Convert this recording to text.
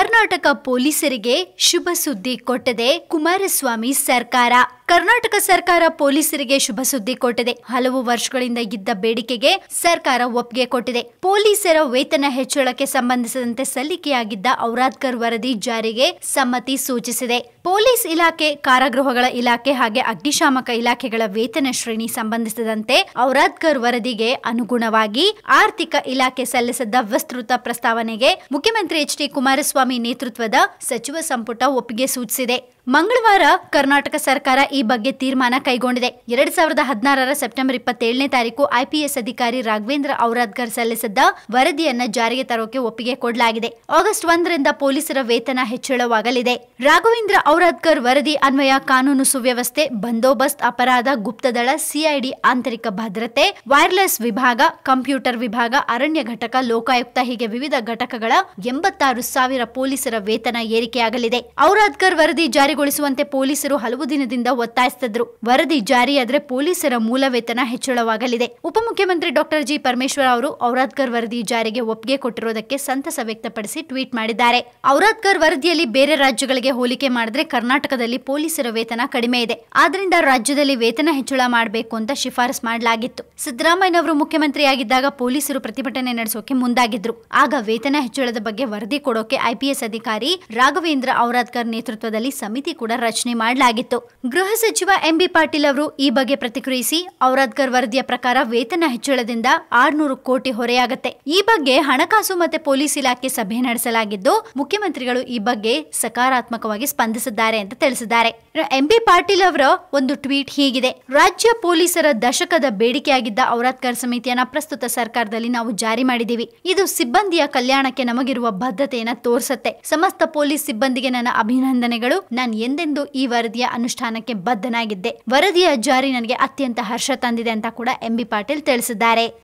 ಕರ್ನಾಟಕ ಪೊಲೀಸರಿಗೆ ಶುಭ ಸುದ್ದಿ ಕೊಟ್ಟದೆ ಕುಮಾರಸ್ವಾಮಿ ಸರ್ಕಾರ ಕರ್ನಾಟಕ ಸರ್ಕಾರ ಪೊಲೀಸರಿಗೆ ಶುಭ ಸುದ್ದಿ ಕೊಟ್ಟಿದೆ ಹಲವು ವರ್ಷಗಳಿಂದ ಇದ್ದ ಬೇಡಿಕೆಗೆ ಸರ್ಕಾರ ಒಪ್ಪಿಗೆ ಕೊಟ್ಟಿದೆ ಪೊಲೀಸರ ವೇತನ ಹೆಚ್ಚಳಕ್ಕೆ ಸಂಬಂಧಿಸಿದಂತೆ ಸಲ್ಲಿಕೆಯಾಗಿದ್ದ ಔರಾದ್ಕರ್ ವರದಿ ಜಾರಿಗೆ ಸಮ್ಮತಿ ಸೂಚಿಸಿದೆ ಪೊಲೀಸ್ ಇಲಾಖೆ ಕಾರಾಗೃಹಗಳ ಇಲಾಖೆ ಹಾಗೆ ಅಗ್ನಿಶಾಮಕ ಇಲಾಖೆಗಳ ವೇತನ ಶ್ರೇಣಿ ಸಂಬಂಧಿಸಿದಂತೆ ಔರಾದ್ಕರ್ ವರದಿಗೆ ಅನುಗುಣವಾಗಿ ಆರ್ಥಿಕ ಇಲಾಖೆ ಸಲ್ಲಿಸಿದ್ದ ವಿಸ್ತೃತ ಪ್ರಸ್ತಾವನೆಗೆ ಮುಖ್ಯಮಂತ್ರಿ ಎಚ್ ಡಿ ಕುಮಾರಸ್ವಾಮಿ ನೇತೃತ್ವದ ಸಚಿವ ಸಂಪುಟ ಒಪ್ಪಿಗೆ ಸೂಚಿಸಿದೆ ಮಂಗಳವಾರ ಕರ್ನಾಟಕ ಸರ್ಕಾರ ಈ ಬಗ್ಗೆ ತೀರ್ಮಾನ ಕೈಗೊಂಡಿದೆ ಎರಡ್ ಸಾವಿರದ ಹದಿನಾರರ ಸೆಪ್ಟೆಂಬರ್ ಇಪ್ಪತ್ತೇಳನೇ ತಾರೀಕು ಐಪಿಎಸ್ ಅಧಿಕಾರಿ ರಾಘವೇಂದ್ರ ಔರಾದ್ಕರ್ ಸಲ್ಲಿಸಿದ್ದ ವರದಿಯನ್ನ ಜಾರಿಗೆ ತರೋಕೆ ಒಪ್ಪಿಗೆ ಕೊಡಲಾಗಿದೆ ಆಗಸ್ಟ್ ಒಂದರಿಂದ ಪೊಲೀಸರ ವೇತನ ಹೆಚ್ಚಳವಾಗಲಿದೆ ರಾಘವೇಂದ್ರ ಔರಾದ್ಕರ್ ವರದಿ ಅನ್ವಯ ಕಾನೂನು ಸುವ್ಯವಸ್ಥೆ ಬಂದೋಬಸ್ತ್ ಅಪರಾಧ ಗುಪ್ತದಳ ಸಿಐಡಿ ಆಂತರಿಕ ಭದ್ರತೆ ವೈರ್ಲೆಸ್ ವಿಭಾಗ ಕಂಪ್ಯೂಟರ್ ವಿಭಾಗ ಅರಣ್ಯ ಘಟಕ ಲೋಕಾಯುಕ್ತ ಹೀಗೆ ವಿವಿಧ ಘಟಕಗಳ ಎಂಬತ್ತಾರು ಸಾವಿರ ಪೊಲೀಸರ ವೇತನ ಏರಿಕೆಯಾಗಲಿದೆ ಔರಾದ್ಕರ್ ವರದಿ ಜಾರಿ ಜಾರಿಗೊಳಿಸುವಂತೆ ಪೊಲೀಸರು ಹಲವು ದಿನದಿಂದ ಒತ್ತಾಯಿಸುತ್ತಿದ್ದರು ವರದಿ ಜಾರಿಯಾದ್ರೆ ಪೊಲೀಸರ ಮೂಲ ವೇತನ ಹೆಚ್ಚಳವಾಗಲಿದೆ ಉಪಮುಖ್ಯಮಂತ್ರಿ ಡಾಕ್ಟರ್ ಜಿ ಪರಮೇಶ್ವರ ಅವರು ಔರಾದ್ಕರ್ ವರದಿ ಜಾರಿಗೆ ಒಪ್ಪಿಗೆ ಕೊಟ್ಟಿರುವುದಕ್ಕೆ ಸಂತಸ ವ್ಯಕ್ತಪಡಿಸಿ ಟ್ವೀಟ್ ಮಾಡಿದ್ದಾರೆ ಔರಾದ್ಕರ್ ವರದಿಯಲ್ಲಿ ಬೇರೆ ರಾಜ್ಯಗಳಿಗೆ ಹೋಲಿಕೆ ಮಾಡಿದ್ರೆ ಕರ್ನಾಟಕದಲ್ಲಿ ಪೊಲೀಸರ ವೇತನ ಕಡಿಮೆ ಇದೆ ಆದ್ರಿಂದ ರಾಜ್ಯದಲ್ಲಿ ವೇತನ ಹೆಚ್ಚಳ ಮಾಡಬೇಕು ಅಂತ ಶಿಫಾರಸ್ ಮಾಡಲಾಗಿತ್ತು ಸಿದ್ದರಾಮಯ್ಯ ಅವರು ಮುಖ್ಯಮಂತ್ರಿಯಾಗಿದ್ದಾಗ ಪೊಲೀಸರು ಪ್ರತಿಭಟನೆ ನಡೆಸೋಕೆ ಮುಂದಾಗಿದ್ರು ಆಗ ವೇತನ ಹೆಚ್ಚಳದ ಬಗ್ಗೆ ವರದಿ ಕೊಡೋಕೆ ಐಪಿಎಸ್ ಅಧಿಕಾರಿ ರಾಘವೇಂದ್ರ ಔರಾದ್ಕರ್ ನೇತೃತ್ವದಲ್ಲಿ ಸಮಿತಿ ಸಮಿತಿ ಕೂಡ ರಚನೆ ಮಾಡಲಾಗಿತ್ತು ಗೃಹ ಸಚಿವ ಎಂಬಿ ಪಾಟೀಲ್ ಅವರು ಈ ಬಗ್ಗೆ ಪ್ರತಿಕ್ರಿಯಿಸಿ ಔರಾದ್ಕರ್ ವರದಿಯ ಪ್ರಕಾರ ವೇತನ ಹೆಚ್ಚಳದಿಂದ ಆರ್ನೂರು ಕೋಟಿ ಹೊರೆಯಾಗತ್ತೆ ಈ ಬಗ್ಗೆ ಹಣಕಾಸು ಮತ್ತೆ ಪೊಲೀಸ್ ಇಲಾಖೆ ಸಭೆ ನಡೆಸಲಾಗಿದ್ದು ಮುಖ್ಯಮಂತ್ರಿಗಳು ಈ ಬಗ್ಗೆ ಸಕಾರಾತ್ಮಕವಾಗಿ ಸ್ಪಂದಿಸಿದ್ದಾರೆ ಅಂತ ತಿಳಿಸಿದ್ದಾರೆ ಎಂಬಿ ಪಾಟೀಲ್ ಅವರ ಒಂದು ಟ್ವೀಟ್ ಹೀಗಿದೆ ರಾಜ್ಯ ಪೊಲೀಸರ ದಶಕದ ಬೇಡಿಕೆಯಾಗಿದ್ದ ಔರಾದ್ಕರ್ ಸಮಿತಿಯನ್ನ ಪ್ರಸ್ತುತ ಸರ್ಕಾರದಲ್ಲಿ ನಾವು ಜಾರಿ ಮಾಡಿದ್ದೀವಿ ಇದು ಸಿಬ್ಬಂದಿಯ ಕಲ್ಯಾಣಕ್ಕೆ ನಮಗಿರುವ ಬದ್ಧತೆಯನ್ನ ತೋರಿಸುತ್ತೆ ಸಮಸ್ತ ಪೊಲೀಸ್ ಸಿಬ್ಬಂದಿಗೆ ನನ್ನ ಅಭಿನಂದನೆಗಳು ನನ್ನ ನಾನು ಎಂದೆಂದೂ ಈ ವರದಿಯ ಅನುಷ್ಠಾನಕ್ಕೆ ಬದ್ಧನಾಗಿದ್ದೆ ವರದಿಯ ಜಾರಿ ನನಗೆ ಅತ್ಯಂತ ಹರ್ಷ ತಂದಿದೆ ಅಂತ ಕೂಡ ಎಂಬಿ ಪಾಟೀಲ್ ತಿಳಿಸಿದ್ದಾರೆ